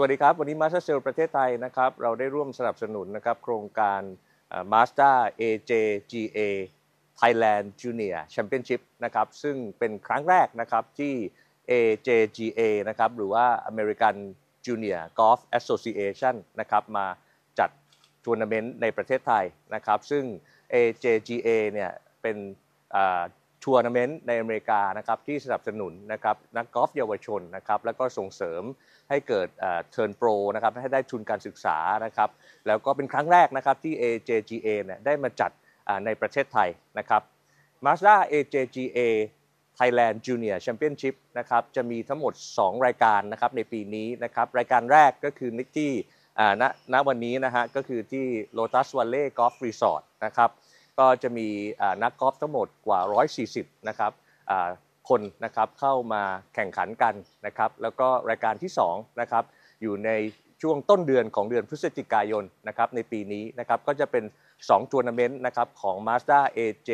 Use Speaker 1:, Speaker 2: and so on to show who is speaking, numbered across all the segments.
Speaker 1: วัสดีครับ วันนี้มาสเตอร์เซลประเทศไทยนะครับ เราได้ร่วมสนับสนุนนะครับ โครงการมาสอเจจี AJGA Thailand Junior Championship นะครับ ซึ่งเป็นครั้งแรกนะครับ ที่ AJGA นะครับ หรือว่า American Junior Golf Association นะครับ มาจัดทัวร์นาเมนต์ในประเทศไทยนะครับ ซึ่ง AJGA เนี่ย เป็นทัวร์นาเมนต์ในอเมริกานะครับที่สนับสนุนนะครับนักกอล์ฟเยาวชนนะครับแล้วก็ส่งเสริมให้เกิดเทิร์นโปรนะครับให้ได้ทุนการศึกษานะครับแล้วก็เป็นครั้งแรกนะครับที่ AJGA เนี่ยได้มาจัดในประเทศไทยนะครับ Mazda AJGA Thailand Junior Championship นะครับจะมีทั้งหมด 2 รายการนะครับในปีนี้นะครับรายการแรกก็คือนิกที่ณวันนี้นะฮะก็คือที่ Lotus Valley Golf Resort นะครับก็จะมีนักกอล์ฟทั้งหมดกว่า 140นะครับคนนะครับเข้ามาแข่งขันกันนะครับแล้วก็รายการที่2นะครับอยู่ในช่วงต้นเดือนของเดือนพฤศจิกายนนะครับในปีนี้นะครับก็จะเป็น2ทัวร์นาเมนต์นะครับของ Mazda AJ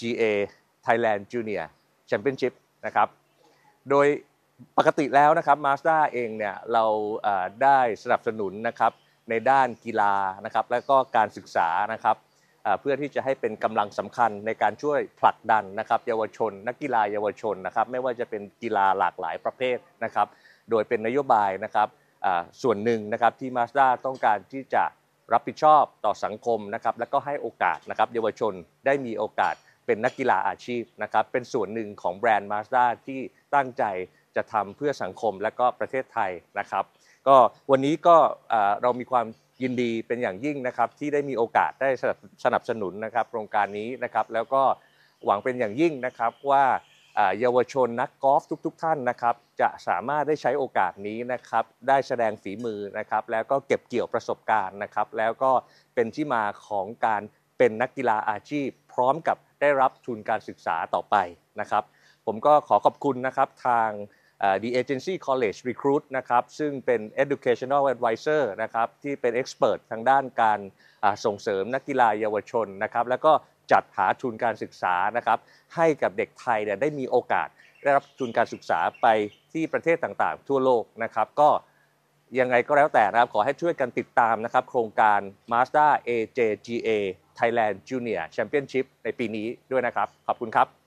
Speaker 1: GA Thailand Junior Championship นะครับโดยปกติแล้วนะครับ Mazda เองเนี่ยเราได้สนับสนุนนะครับในด้านกีฬานะครับ และก็การศึกษานะครับเพื่อที่จะให้เป็นกำลังสำคัญในการช่วยผลักดันนะครับเยาวชน นักกีฬาเยาวชนนะครับไม่ว่าจะเป็นกีฬาหลากหลายประเภทนะครับโดยเป็นนโยบายนะครับส่วนหนึ่งนะครับที่มาสด้าต้องการที่จะรับผิดชอบต่อสังคมนะครับและก็ให้โอกาสนะครับเยาวชนได้มีโอกาสเป็นนักกีฬาอาชีพนะครับเป็นส่วนหนึ่งของแบรนด์มาสด้าที่ตั้งใจจะทำเพื่อสังคมและก็ประเทศไทยนะครับก็วันนี้ก็เรามีความยินดีเป็นอย่างยิ่งนะครับที่ได้มีโอกาสได้สนับสนุนนะครับโครงการนี้นะครับแล้วก็หวังเป็นอย่างยิ่งนะครับว่าเยาวชนนักกอล์ฟทุกๆทท่านนะครับจะสามารถได้ใช้โอกาสนี้นะครับได้แสดงฝีมือนะครับ แล้วก็เก็บเกี่ยวประสบการณ์นะครับ แล้วก็เป็นที่มาของการเป็นนักกีฬาอาชีพพร้อมกับได้รับทุนการศึกษาต่อไปนะครับ ผมก็ขอขอบคุณนะครับทาง The Agency College Recruit นะครับซึ่งเป็น Educational Advisor นะครับที่เป็น Expert ทางด้านการส่งเสริมนักกีฬาเยาวชนนะครับแล้วก็จัดหาทุนการศึกษานะครับให้กับเด็กไทยเนี่ยได้มีโอกาสได้รับทุนการศึกษาไปที่ประเทศต่างๆทั่วโลกนะครับก็ยังไงก็แล้วแต่นะครับขอให้ช่วยกันติดตามนะครับ โครงการ m a t e r AJGA Thailand Junior Championship ในปีนี้ด้วยนะครับ ขอบคุณครับ